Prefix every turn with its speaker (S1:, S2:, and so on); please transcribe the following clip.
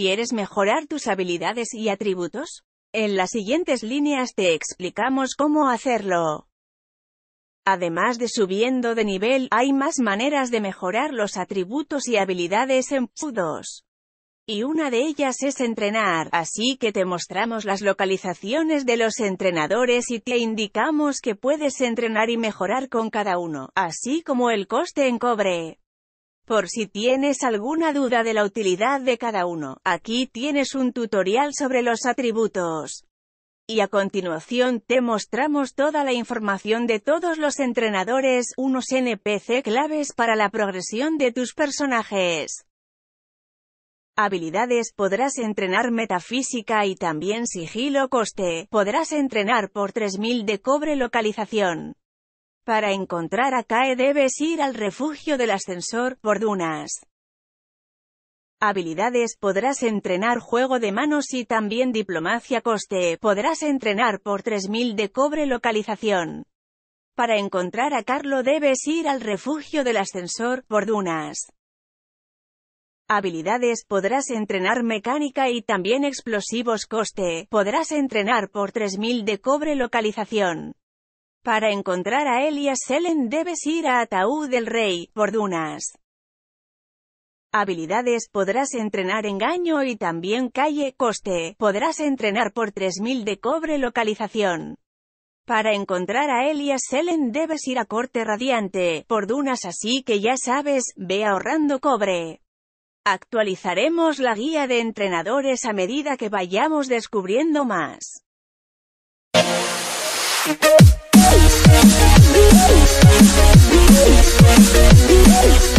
S1: ¿Quieres mejorar tus habilidades y atributos? En las siguientes líneas te explicamos cómo hacerlo. Además de subiendo de nivel, hay más maneras de mejorar los atributos y habilidades en Pudos. Y una de ellas es entrenar, así que te mostramos las localizaciones de los entrenadores y te indicamos que puedes entrenar y mejorar con cada uno, así como el coste en cobre. Por si tienes alguna duda de la utilidad de cada uno, aquí tienes un tutorial sobre los atributos. Y a continuación te mostramos toda la información de todos los entrenadores, unos NPC claves para la progresión de tus personajes. Habilidades Podrás entrenar metafísica y también sigilo coste. Podrás entrenar por 3000 de cobre localización. Para encontrar a Kae debes ir al refugio del ascensor, por dunas. Habilidades, podrás entrenar juego de manos y también diplomacia coste, podrás entrenar por 3000 de cobre localización. Para encontrar a Carlo debes ir al refugio del ascensor, por dunas. Habilidades, podrás entrenar mecánica y también explosivos coste, podrás entrenar por 3000 de cobre localización. Para encontrar a Elias Selen debes ir a Ataúd del Rey, por dunas. Habilidades, podrás entrenar engaño y también calle, coste, podrás entrenar por 3000 de cobre localización. Para encontrar a Elias Selen debes ir a Corte Radiante, por dunas así que ya sabes, ve ahorrando cobre. Actualizaremos la guía de entrenadores a medida que vayamos descubriendo más. Thank you.